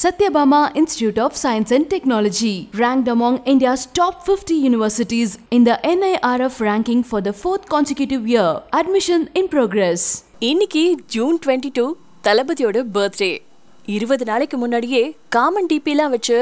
Satyabama Institute of Science and Technology, ranked among India's top 50 universities in the NIRF ranking for the fourth consecutive year. Admission in progress. இன்னைக்கு June twenty two தளபதியோட birthday இருபது நாளைக்கு முன்னாடியே common டிபிலாம் வச்சு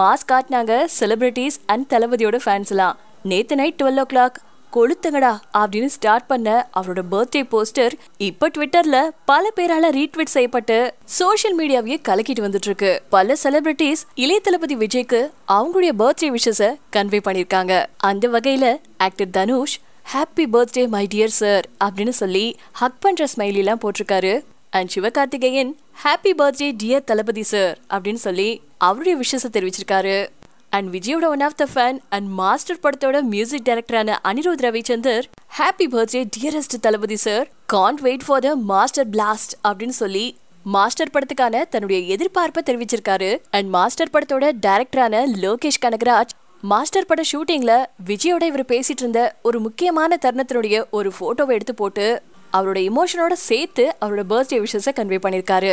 mask காட்டினாங்க celebrities and தளபதியோட ஃபேன்ஸ்லாம் நேற்று நைட் டுவெல் ஓ கிளாக் கொளுத்துங்கடா அப்படின்னு ஸ்டார்ட் பண்ண அவரோட பர்த்டே போஸ்டர் இப்ப ட்விட்டர்ல பல பேரால ரீட்வீட் செய்யப்பட்டு சோசியல் மீடியாவையே கலக்கிட்டு வந்துட்டு இருக்கு பல செலிபிரிட்டிஸ் இளைய தளபதி விஜய்க்கு அவங்களுடைய பர்த்டே விஷஸ கன்வே பண்ணிருக்காங்க அந்த வகையில actor Dhanush happy birthday my dear sir அப்படின்னு சொல்லி ஹக் பண்ற எல்லாம் போட்டிருக்காரு and Sivakarthikeyan happy birthday dear Thalapathy sir அப்படின்னு சொல்லி அவருடைய விஷயத்தை தெரிவிச்சிருக்காரு அண்ட் விஜயோட one of the fan and master படத்தோட மியூசிக் டைரக்டரான Anirudh Ravichander happy birthday dearest Thalapathy sir can't wait for the master blast அப்படின்னு சொல்லி மாஸ்டர் படத்துக்கான தன்னுடைய எதிர்பார்ப்பை தெரிவிச்சிருக்காரு அண்ட் மாஸ்டர் படத்தோட டைரக்டரான லோகேஷ் கனகராஜ் மாஸ்டர் பட ஷூட்டிங்ல விஜயோட இவர் பேசிட்டு இருந்த ஒரு முக்கியமான தருணத்தினுடைய ஒரு போட்டோவை எடுத்து போட்டு அவரோட இமோஷனோட சேர்த்து அவரோட பர்த்டே விஷஸை கன்வே பண்ணியிருக்காரு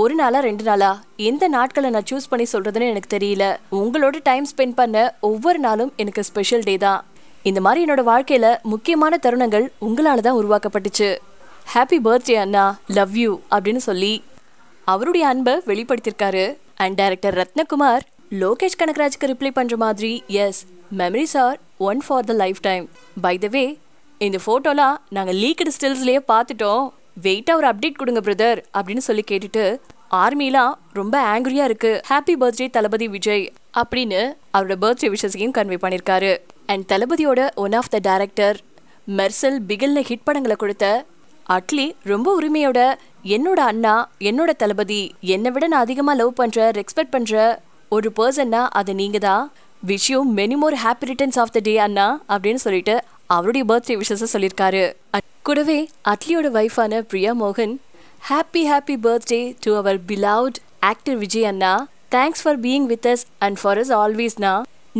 ஒரு நாளா ரெண்டு நாளா எந்த நாட்களை நான் சூஸ் பண்ணி சொல்றதுன்னு எனக்கு தெரியல உங்களோட டைம் ஸ்பெண்ட் பண்ண ஒவ்வொரு நாளும் எனக்கு ஸ்பெஷல் டே தான் இந்த மாதிரி என்னோட வாழ்க்கையில முக்கியமான தருணங்கள் உங்களால தான் உருவாக்கப்பட்டுச்சு ஹாப்பி பர்த்டே அண்ணா லவ் யூ அப்படின்னு சொல்லி அவருடைய அன்பை வெளிப்படுத்தியிருக்காரு அண்ட் டைரக்டர் ரத்னகுமார் லோகேஷ் கனகராஜுக்கு ரிப்ளை பண்ணுற மாதிரி yes memories are one for the lifetime by the way இந்த ஃபோட்டோலாம் நாங்கள் லீக்கடு ஸ்டில்ஸ்லேயே பார்த்துட்டோம் வெயிட்டாக ஒரு அப்டேட் கொடுங்க பிரதர் அப்படின்னு சொல்லி கேட்டுட்டு ஆர்மிலாம் ரொம்ப ஆங்கிரியாக இருக்குது ஹாப்பி பர்த்டே தளபதி விஜய் அப்படின்னு அவரோட பர்த்டே விஷஸையும் கன்வே பண்ணியிருக்காரு அண்ட் தளபதியோட one of the director Mersal பிகில்னு ஹிட் படங்களை கொடுத்த அட்லி ரொம்ப உரிமையோட என்னோட அண்ணா என்னோட தளபதி என்னை விட நான் அதிகமாக லவ் பண்ணுற ரெஸ்பெக்ட் பண்ணுற ஒரு பர்சன்னா அது நீங்கள் தான் விஷயம் many more happy returns of the day அண்ணா அப்படின்னு சொல்லிட்டு அவருடைய பர்த்டே விஷஸை சொல்லியிருக்காரு கூடவே அட்லியோட வைஃபான பிரியா மோகன் happy happy birthday to our beloved actor Vijay அண்ணா thanks for being with us and for us ஆல்வேஸ்னா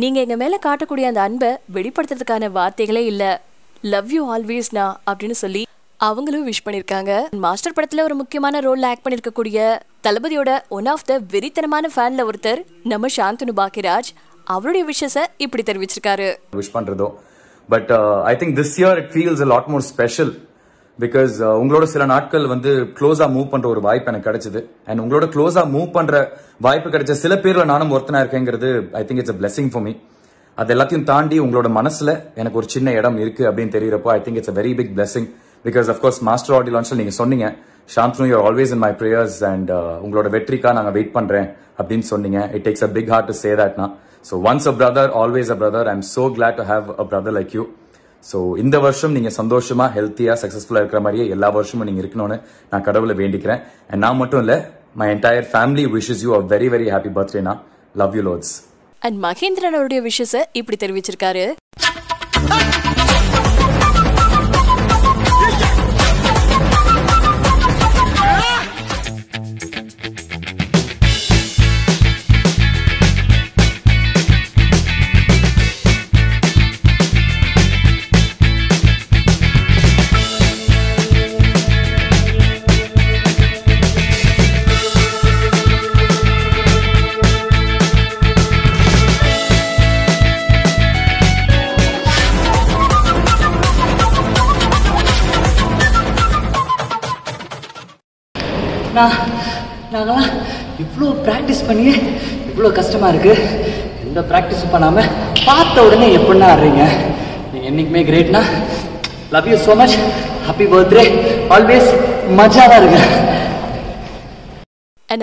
நீங்கள் எங்கள் மேலே காட்டக்கூடிய அந்த அன்பை வெளிப்படுத்துறதுக்கான வார்த்தைகளே இல்லை லவ் யூ ஆல்வேஸ்னா அப்படின்னு சொல்லி அவங்களும் விஷ் பண்ணியிருக்காங்க மாஸ்டர் படத்தில் ஒரு முக்கியமான ரோல் ஆக்ட் பண்ணியிருக்கக்கூடிய தளபதியோட ஒன் ஆஃப் த வெறித்தனமான ஃபேனில் ஒருத்தர் நம்ம சாந்தனு பாக்கியராஜ் அவருடைய விஷஸை இப்படி தெரிவிச்சிருக்காரு விஷ் பண்ணுறதோ but I think this year it feels a lot more special because உங்களோட சில நாட்கள் வந்து க்ளோஸாக மூவ் பண்ணுற ஒரு வாய்ப்பு எனக்கு கிடைச்சது அண்ட் உங்களோட க்ளோஸாக மூவ் பண்ணுற வாய்ப்பு கிடைச்ச சில பேரில் நானும் ஒருத்தனா இருக்கேங்கிறது I think it's a blessing for me அது எல்லாத்தையும் தாண்டி உங்களோட மனசில் எனக்கு ஒரு சின்ன இடம் இருக்குது அப்படின்னு தெரியிறப்போ I think it's a very big blessing because of course master audio லான்ச்சில் நீங்கள் சொன்னீங்க Shanthnu you're always in my prayers and உங்களோட வெற்றிக்காக நாங்கள் வெயிட் பண்ணுறேன் அப்படின்னு சொன்னீங்க it takes a big heart to say தட்னா so once a brother always a brother I'm so glad to have a brother like you so இந்த வருஷம் நீங்கள் சந்தோஷமாக ஹெல்த்தியாக சக்ஸஸ்ஃபுல்லாக இருக்கிற மாதிரியே எல்லா வருஷமும் நீங்கள் இருக்கணும்னு நான் கடவுளை வேண்டிக்கிறேன் அண்ட் நான் மட்டும் இல்லை my entire family wishes you a very very happy birthday நான் love you lots and Mahendran அவருடைய விஷஸை இப்படி தெரிவிச்சிருக்காரு நான் நாங்களாம் இவ்வளோ ப்ராக்டிஸ் பண்ணியே இவ்வளோ கஷ்டமாக இருக்குது எந்த ப்ராக்டிஸும் பண்ணாமல் பார்த்த உடனே எப்படின்னா ஆடுறீங்க நீங்கள் என்றைக்குமே கிரேட்னா love you so much happy birthday always மஜாவாக இருக்கு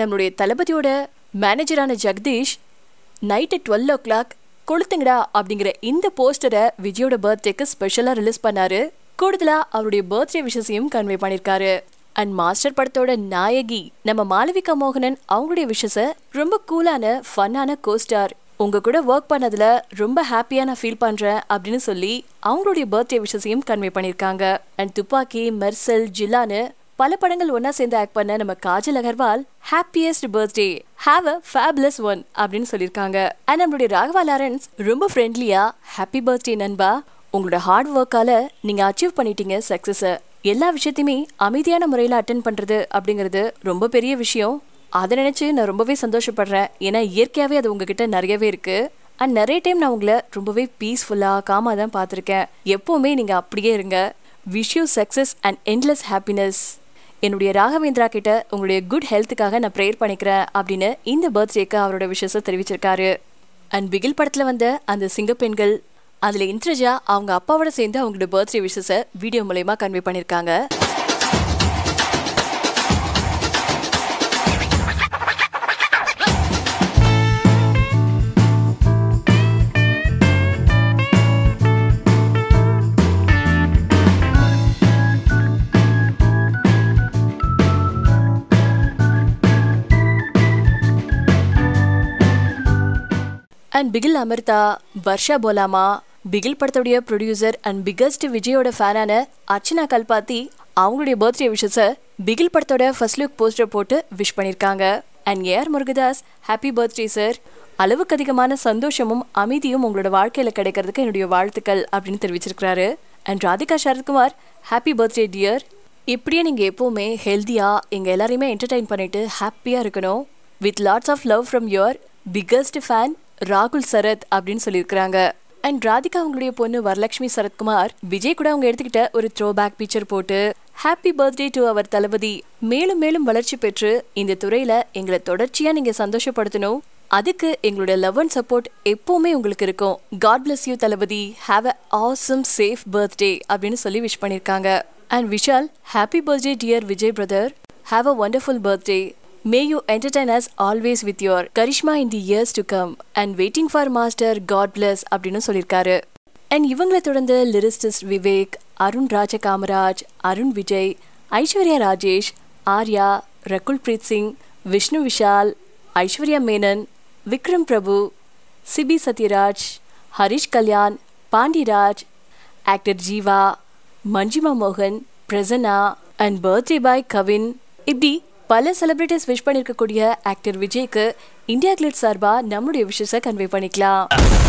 நம்மளுடைய தளபதியோட மேனேஜரான Jagadish night twelve o'clock கொளுத்துங்கடா அப்படிங்கிற இந்த போஸ்டரை விஜயோட பர்த்டேக்கு ஸ்பெஷலாக ரிலீஸ் பண்ணாரு கூடுதலாக அவருடைய பர்த்டே விஷஸையும் கன்வே பண்ணியிருக்காரு அண்ட் மாஸ்டர் படத்தோட நாயகி நம்ம மாளவிகா மோகனன் அவங்களுடைய விஷஸை ரொம்ப கூலான ஃபன்னான கோஸ்டார் உங்க கூட ஒர்க் பண்ணதுல ரொம்ப ஹாப்பியா நான் ஃபீல் பண்றேன் அப்படின்னு சொல்லி அவங்களுடைய பர்த்டே விஷஸையும் கன்வே பண்ணியிருக்காங்க அண்ட் துப்பாக்கி மெர்சல் ஜில்லான்னு பல படங்கள் ஒன்னா சேர்ந்து ஆக்ட் பண்ண நம்ம Kajal Aggarwal happiest birthday have a fabulous one அப்படின்னு சொல்லியிருக்காங்க அண்ட் நம்மளுடைய ராகவா லாரன்ஸ் ரொம்ப ஃப்ரெண்ட்லியா ஹாப்பி பர்த்டே நண்பா உங்களோட ஹார்ட் ஒர்க்கால நீங்க அச்சீவ் பண்ணிட்டீங்க சக்சஸை எல்லா விஷயத்தையுமே அமைதியான முறையில் அட்டன் பண்ணுறது அப்படிங்கிறது ரொம்ப பெரிய விஷயம் அதை நினச்சி நான் ரொம்பவே சந்தோஷப்படுறேன் ஏன்னா இயற்கையாகவே அது உங்ககிட்ட நிறையவே இருக்குது அண்ட் நிறைய டைம் நான் உங்களை ரொம்பவே பீஸ்ஃபுல்லாக காமாக தான் பார்த்துருக்கேன் எப்போவுமே நீங்கள் அப்படியே இருங்க wish you success and endless happiness என்னுடைய ராகவேந்திரா கிட்ட உங்களுடைய குட் ஹெல்த்துக்காக நான் ப்ரேயர் பண்ணிக்கிறேன் அப்படின்னு இந்த பர்த்டேக்கு அவரோட விஷயத்தை தெரிவிச்சிருக்காரு அண்ட் பிகில் படத்தில் வந்த அந்த சிங்கப்பெண்கள் அதில் இன்ட்ரஜா அவங்க அப்பாவோட சேர்ந்து அவங்களோட பர்த்டே விஷஸை வீடியோ மூலயமா கன்வே பண்ணியிருக்காங்க அண்ட் பிகில் அமிர்தா வர்ஷா போலாமா பிகில் படத்துடைய ப்ரொடியூசர் அண்ட் பிகஸ்ட் விஜயோட ஃபேனான அர்ச்சனா கல்பாத்தி அவங்களுடைய பர்த்டே விஷஸை பிகில் படத்தோட ஃபர்ஸ்ட் லுக் போஸ்டர் போட்டு விஷ் பண்ணியிருக்காங்க and A R Murugadoss happy birthday sir அளவுக்கு அதிகமான சந்தோஷமும் அமைதியும் உங்களோட வாழ்க்கையில் கிடைக்கிறதுக்கு என்னுடைய வாழ்த்துக்கள் அப்படின்னு தெரிவிச்சிருக்கிறாரு and Radhika Sarathkumar happy birthday dear இப்படியே நீங்கள் எப்போவுமே ஹெல்த்தியாக எங்கள் எல்லாரையுமே என்டர்டைன் பண்ணிவிட்டு ஹாப்பியாக இருக்கணும் with lots of love from your biggest fan ராகுல் சரத் அப்படின்னு சொல்லியிருக்கிறாங்க அண்ட் ராதிகா அவங்களுடைய பொண்ணு வரலட்சுமி சரத்குமார் விஜய் கூட அவங்க எடுத்துக்கிட்ட ஒரு த்ரோ பேக் பிக்சர் போட்டு happy birthday to our Thalapathy மேலும் மேலும் வளர்ச்சி பெற்று இந்த துறையில எங்களை தொடர்ச்சியா நீங்க சந்தோஷப்படுத்தணும் அதுக்கு எங்களோட லவ் அண்ட் சப்போர்ட் எப்பவுமே உங்களுக்கு இருக்கும் god bless you Thalapathy have a awesome safe birthday அப்படின்னு சொல்லி விஷ் பண்ணியிருக்காங்க and Vishal happy birthday dear Vijay brother have a wonderful birthday may you entertain us always with your charisma in the years to come and waiting for master god bless அப்படின்னு சொல்லியிருக்காரு and இவங்களை தொடர்ந்து lyricist Vivek Arun Raja Kamaraj Arun Vijay Aishwarya Rajesh Arya Rakul Preet Singh Vishnu Vishal Aishwarya Menon Vikram பிரபு Sibi Sathyaraj Harish Kalyan Pandiraj actor Jiiva Manjima மோகன் Prasanna and birthday boy Kavin இப்படி பல celebrities wish பண்ணிருக்கக்கூடிய actor விஜய்க்கு India Glitz சார்பா நம்முடைய விஷயத்தை கன்வே பண்ணிக்கலாம்